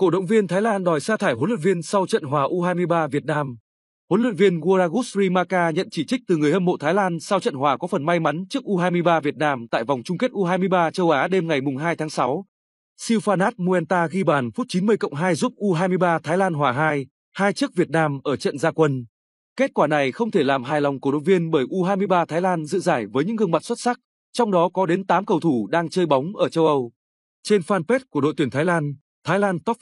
Cổ động viên Thái Lan đòi sa thải huấn luyện viên sau trận hòa U23 Việt Nam. Huấn luyện viên Waragus Rimaka nhận chỉ trích từ người hâm mộ Thái Lan sau trận hòa có phần may mắn trước U23 Việt Nam tại vòng chung kết U23 châu Á đêm ngày 2 tháng 6. Silvanat Muenta ghi bàn phút 90 cộng 2 giúp U23 Thái Lan hòa 2, 2 trước Việt Nam ở trận gia quân. Kết quả này không thể làm hài lòng cổ động viên bởi U23 Thái Lan dự giải với những gương mặt xuất sắc, trong đó có đến 8 cầu thủ đang chơi bóng ở châu Âu. Trên fanpage của đội tuyển Thái Lan, Thái Lan Top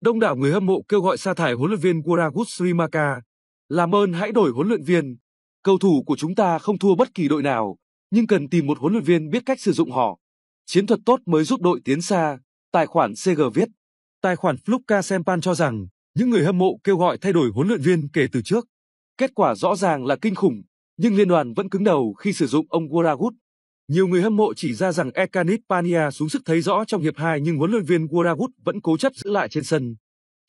đông đảo người hâm mộ kêu gọi sa thải huấn luyện viên Waragut Srimaka. Làm ơn hãy đổi huấn luyện viên. Cầu thủ của chúng ta không thua bất kỳ đội nào, nhưng cần tìm một huấn luyện viên biết cách sử dụng họ. Chiến thuật tốt mới giúp đội tiến xa, tài khoản CG viết. Tài khoản Fluka Sempan cho rằng, những người hâm mộ kêu gọi thay đổi huấn luyện viên kể từ trước. Kết quả rõ ràng là kinh khủng, nhưng liên đoàn vẫn cứng đầu khi sử dụng ông Guragut. Nhiều người hâm mộ chỉ ra rằng Ekanit Pania xuống sức thấy rõ trong hiệp 2 nhưng huấn luyện viên Wodawood vẫn cố chấp giữ lại trên sân.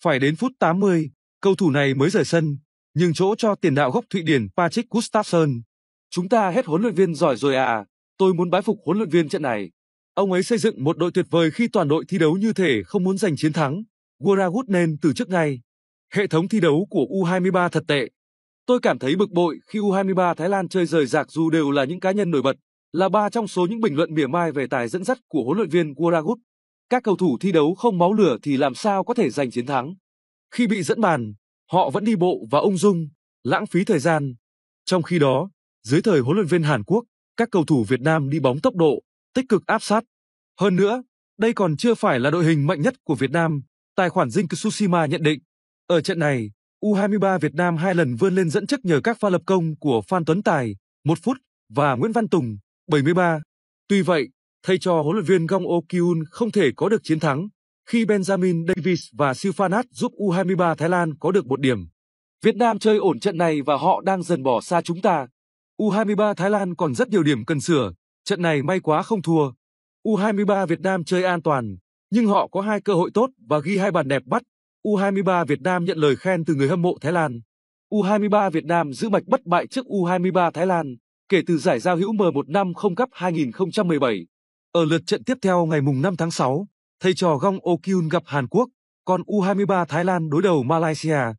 Phải đến phút 80, cầu thủ này mới rời sân, nhưng chỗ cho tiền đạo gốc Thụy Điển Patrick Gustafsson. Chúng ta hết huấn luyện viên giỏi rồi à, tôi muốn bái phục huấn luyện viên trận này. Ông ấy xây dựng một đội tuyệt vời khi toàn đội thi đấu như thể không muốn giành chiến thắng. Wodawood nên từ trước ngay. Hệ thống thi đấu của U23 thật tệ. Tôi cảm thấy bực bội khi U23 Thái Lan chơi rời rạc dù đều là những cá nhân nổi bật, là ba trong số những bình luận mỉa mai về tài dẫn dắt của huấn luyện viên Waragut. Các cầu thủ thi đấu không máu lửa thì làm sao có thể giành chiến thắng. Khi bị dẫn bàn, họ vẫn đi bộ và ung dung, lãng phí thời gian. Trong khi đó, dưới thời huấn luyện viên Hàn Quốc, các cầu thủ Việt Nam đi bóng tốc độ, tích cực áp sát. Hơn nữa, đây còn chưa phải là đội hình mạnh nhất của Việt Nam, tài khoản Jink Tsushima nhận định. Ở trận này, U23 Việt Nam hai lần vươn lên dẫn trước nhờ các pha lập công của Phan Tuấn Tài, 1 phút, và Nguyễn Văn Tùng, 73. Tuy vậy, thầy trò huấn luyện viên Gong Okyun không thể có được chiến thắng khi Benjamin Davis và Silvanat giúp U23 Thái Lan có được một điểm. Việt Nam chơi ổn trận này và họ đang dần bỏ xa chúng ta. U23 Thái Lan còn rất nhiều điểm cần sửa, trận này may quá không thua. U23 Việt Nam chơi an toàn, nhưng họ có hai cơ hội tốt và ghi hai bàn đẹp bắt. U23 Việt Nam nhận lời khen từ người hâm mộ Thái Lan. U23 Việt Nam giữ mạch bất bại trước U23 Thái Lan kể từ giải giao hữu m 1 năm không cấp 2017. Ở lượt trận tiếp theo ngày 5 tháng 6, thầy trò Gong Okyun gặp Hàn Quốc, còn U23 Thái Lan đối đầu Malaysia.